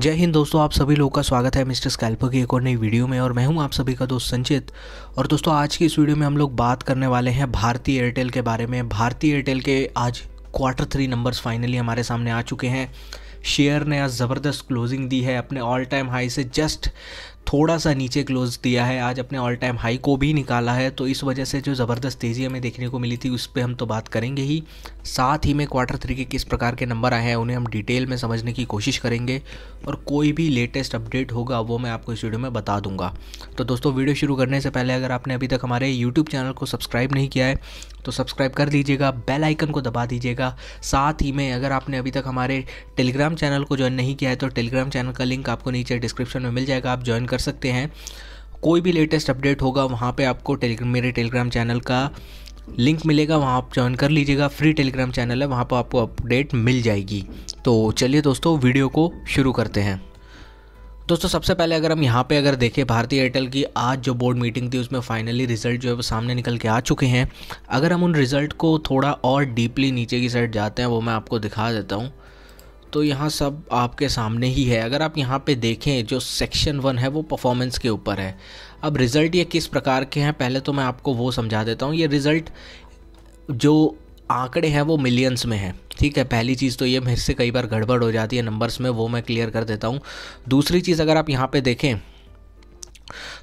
जय हिंद दोस्तों आप सभी लोगों का स्वागत है मिस्टर स्कैल्पर की एक और नई वीडियो में और मैं हूं आप सभी का दोस्त संचित और दोस्तों आज की इस वीडियो में हम लोग बात करने वाले हैं भारतीय एयरटेल के बारे में भारतीय एयरटेल के आज क्वार्टर थ्री नंबर्स फाइनली हमारे सामने आ चुके हैं शेयर ने आज ज़बरदस्त क्लोजिंग दी है अपने ऑल टाइम हाई से जस्ट थोड़ा सा नीचे क्लोज दिया है आज अपने ऑल टाइम हाई को भी निकाला है तो इस वजह से जो ज़बरदस्त तेज़ी हमें देखने को मिली थी उस पर हम तो बात करेंगे ही साथ ही में क्वार्टर थ्री के किस प्रकार के नंबर आए हैं उन्हें हम डिटेल में समझने की कोशिश करेंगे और कोई भी लेटेस्ट अपडेट होगा वो मैं आपको इस वीडियो में बता दूंगा तो दोस्तों वीडियो शुरू करने से पहले अगर आपने अभी तक हमारे यूट्यूब चैनल को सब्सक्राइब नहीं किया है तो सब्सक्राइब कर लीजिएगा बेल आइकन को दबा दीजिएगा साथ ही में अगर आपने अभी तक हमारे टेलीग्राम चैनल को ज्वाइन नहीं किया है तो टेलीग्राम चैनल का लिंक आपको नीचे डिस्क्रिप्शन में मिल जाएगा आप ज्वाइन कर कर सकते हैं कोई भी लेटेस्ट अपडेट होगा वहाँ पे आपको टेलीग्राम मेरे टेलीग्राम चैनल का लिंक मिलेगा वहाँ आप ज्वाइन कर लीजिएगा फ्री टेलीग्राम चैनल है वहाँ पर आपको अपडेट मिल जाएगी तो चलिए दोस्तों वीडियो को शुरू करते हैं दोस्तों सबसे पहले अगर हम यहाँ पे अगर देखें भारतीय एयरटेल की आज जो बोर्ड मीटिंग थी उसमें फाइनली रिजल्ट जो है वो सामने निकल के आ चुके हैं अगर हम उन रिज़ल्ट को थोड़ा और डीपली नीचे की साइड जाते हैं वो मैं आपको दिखा देता हूँ तो यहाँ सब आपके सामने ही है अगर आप यहाँ पे देखें जो सेक्शन वन है वो परफॉर्मेंस के ऊपर है अब रिज़ल्ट ये किस प्रकार के हैं पहले तो मैं आपको वो समझा देता हूँ ये रिज़ल्ट जो आंकड़े हैं वो मिलियंस में हैं ठीक है पहली चीज़ तो ये मेरे से कई बार गड़बड़ हो जाती है नंबर्स में वो मैं क्लियर कर देता हूँ दूसरी चीज़ अगर आप यहाँ पे देखें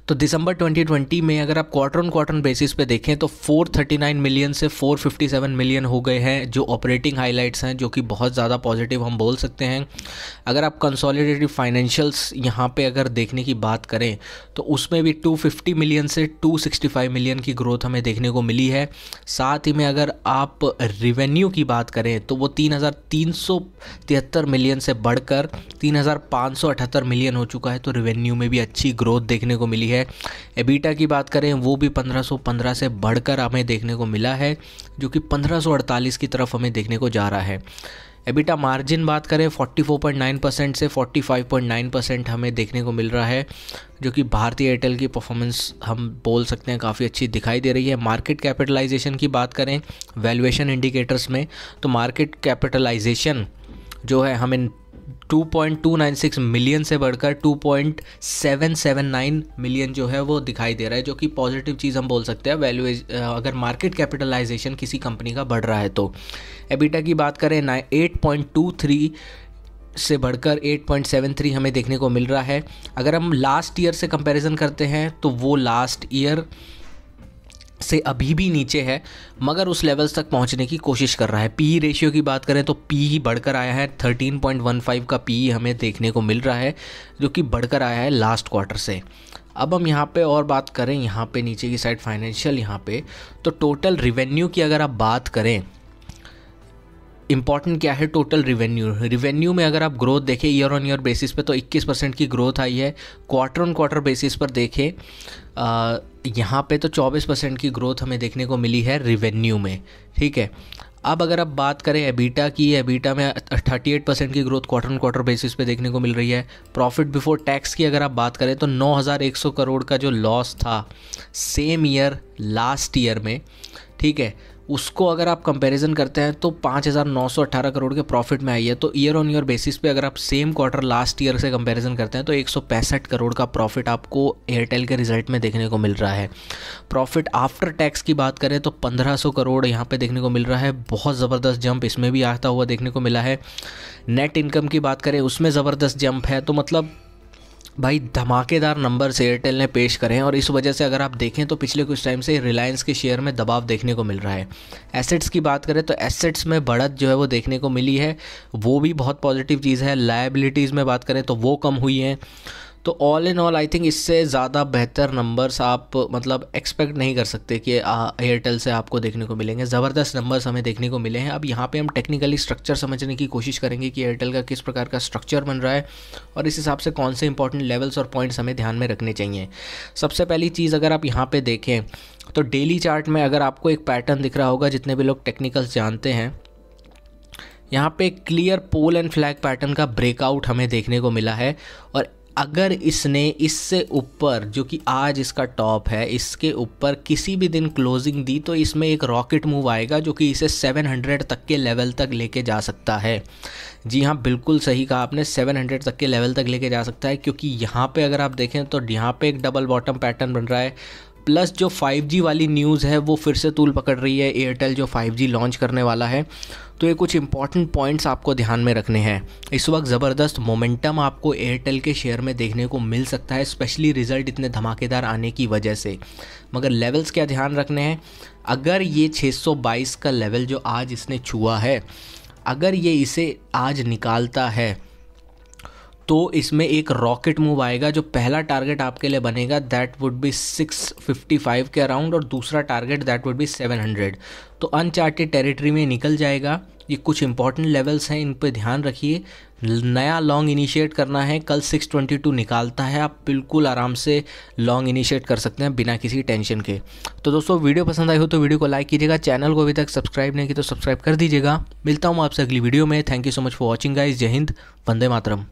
तो दिसंबर 2020 में अगर आप क्वार्टर ऑन क्वार्टर बेसिस पे देखें तो 439 मिलियन से 457 मिलियन हो गए हैं जो ऑपरेटिंग हाइलाइट्स हैं जो कि बहुत ज़्यादा पॉजिटिव हम बोल सकते हैं अगर आप कंसोलिडेटिव फाइनेंशियल्स यहाँ पे अगर देखने की बात करें तो उसमें भी 250 मिलियन से 265 मिलियन की ग्रोथ हमें देखने को मिली है साथ ही में अगर आप रिवेन्यू की बात करें तो वो तीन मिलियन से बढ़कर तीन मिलियन हो चुका है तो रिवेन्यू में भी अच्छी ग्रोथ देखने देखने को मिली है एबीटा की बात करें वो भी 1515 से बढ़कर हमें देखने को मिला है जो कि 1548 की तरफ हमें देखने को जा रहा है एबिटा मार्जिन बात करें 44.9 परसेंट से 45.9 परसेंट हमें देखने को मिल रहा है जो कि भारतीय एयरटेल की परफॉर्मेंस हम बोल सकते हैं काफ़ी अच्छी दिखाई दे रही है मार्केट कैपिटलाइजेशन की बात करें वैल्यूएशन इंडिकेटर्स में तो मार्केट कैपिटलाइजेशन जो है हमें 2.296 मिलियन से बढ़कर 2.779 मिलियन जो है वो दिखाई दे रहा है जो कि पॉजिटिव चीज़ हम बोल सकते हैं वैल्यू अगर मार्केट कैपिटलाइजेशन किसी कंपनी का बढ़ रहा है तो एबिटा की बात करें ना 8.23 से बढ़कर 8.73 हमें देखने को मिल रहा है अगर हम लास्ट ईयर से कंपैरिजन करते हैं तो वो लास्ट ईयर से अभी भी नीचे है मगर उस लेवल्स तक पहुंचने की कोशिश कर रहा है पी रेशियो e की बात करें तो पी ही बढ़कर आया है 13.15 का पी e हमें देखने को मिल रहा है जो कि बढ़कर आया है लास्ट क्वार्टर से अब हम यहाँ पे और बात करें यहाँ पे नीचे की साइड फाइनेंशियल यहाँ पे तो टोटल रिवेन्यू की अगर आप बात करें इंपॉर्टेंट क्या है टोटल रिवेन्यू रिवेन्यू में अगर आप ग्रोथ देखें ईयर ऑन ईयर बेसिस पे तो 21 परसेंट की ग्रोथ आई है क्वार्टर ऑन क्वार्टर बेसिस पर देखें यहाँ पे तो 24 परसेंट की ग्रोथ हमें देखने को मिली है रिवेन्यू में ठीक है अब अगर आप बात करें एबीटा की एबीटा में 38 परसेंट की growth quarter on quarter basis पे देखने को मिल रही है प्रॉफिट बिफोर टैक्स की अगर आप बात करें तो 9100 करोड़ का जो लॉस था सेम ईयर लास्ट ईयर में ठीक है उसको अगर आप कंपैरिजन करते हैं तो 5,918 करोड़ के प्रॉफिट में आई है तो ईयर ऑन ईयर बेसिस पे अगर आप सेम क्वार्टर लास्ट ईयर से कंपैरिजन करते हैं तो एक करोड़ का प्रॉफिट आपको एयरटेल के रिजल्ट में देखने को मिल रहा है प्रॉफिट आफ्टर टैक्स की बात करें तो 1500 करोड़ यहाँ पे देखने को मिल रहा है बहुत ज़बरदस्त जंप इसमें भी आता हुआ देखने को मिला है नेट इनकम की बात करें उसमें ज़बरदस्त जंप है तो मतलब भाई धमाकेदार नंबर्स एयरटेल ने पेश करें और इस वजह से अगर आप देखें तो पिछले कुछ टाइम से रिलायंस के शेयर में दबाव देखने को मिल रहा है एसेट्स की बात करें तो एसेट्स में बढ़त जो है वो देखने को मिली है वो भी बहुत पॉजिटिव चीज़ है लाइबिलिटीज़ में बात करें तो वो कम हुई हैं तो all in all I think इससे ज़्यादा बेहतर नंबर्स आप मतलब एक्सपेक्ट नहीं कर सकते कि एयरटेल से आपको देखने को मिलेंगे ज़बरदस्त नंबर्स हमें देखने को मिले हैं अब यहाँ पे हम टेक्निकली स्ट्रक्चर समझने की कोशिश करेंगे कि एयरटेल का किस प्रकार का स्ट्रक्चर बन रहा है और इस हिसाब से कौन से इंपॉर्टेंट लेवल्स और पॉइंट्स हमें ध्यान में रखने चाहिए सबसे पहली चीज़ अगर आप यहाँ पर देखें तो डेली चार्ट में अगर आपको एक पैटर्न दिख रहा होगा जितने भी लोग टेक्निकल्स जानते हैं यहाँ पे clear pole and flag pattern का ब्रेकआउट हमें देखने को मिला है और अगर इसने इससे ऊपर जो कि आज इसका टॉप है इसके ऊपर किसी भी दिन क्लोजिंग दी तो इसमें एक रॉकेट मूव आएगा जो कि इसे 700 तक के लेवल तक लेके जा सकता है जी हाँ बिल्कुल सही कहा आपने 700 तक के लेवल तक लेके जा सकता है क्योंकि यहाँ पे अगर आप देखें तो यहाँ पे एक डबल बॉटम पैटर्न बन रहा है प्लस जो 5G वाली न्यूज़ है वो फिर से तूल पकड़ रही है एयरटेल जो 5G लॉन्च करने वाला है तो ये कुछ इंपॉर्टेंट पॉइंट्स आपको ध्यान में रखने हैं इस वक्त ज़बरदस्त मोमेंटम आपको एयरटेल के शेयर में देखने को मिल सकता है स्पेशली रिजल्ट इतने धमाकेदार आने की वजह से मगर लेवल्स क्या ध्यान रखने हैं अगर ये 622 का लेवल जो आज इसने छुआ है अगर ये इसे आज निकालता है तो इसमें एक रॉकेट मूव आएगा जो पहला टारगेट आपके लिए बनेगा दैट वुड बी 655 के अराउंड और दूसरा टारगेट दैट वुड बी 700 तो अनचार्टेड टेरिटरी में निकल जाएगा ये कुछ इंपॉर्टेंट लेवल्स हैं इन पर ध्यान रखिए नया लॉन्ग इनिशिएट करना है कल 622 निकालता है आप बिल्कुल आराम से लॉन्ग इनिशिएट कर सकते हैं बिना किसी टेंशन के तो दोस्तों वीडियो पसंद आई हो तो वीडियो को लाइक कीजिएगा चैनल को अभी तक सब्सक्राइब नहीं की तो सब्सक्राइब कर दीजिएगा मिलता हूँ आपसे अगली वीडियो में thank you so much for watching guys जय हिंद वंदे मातरम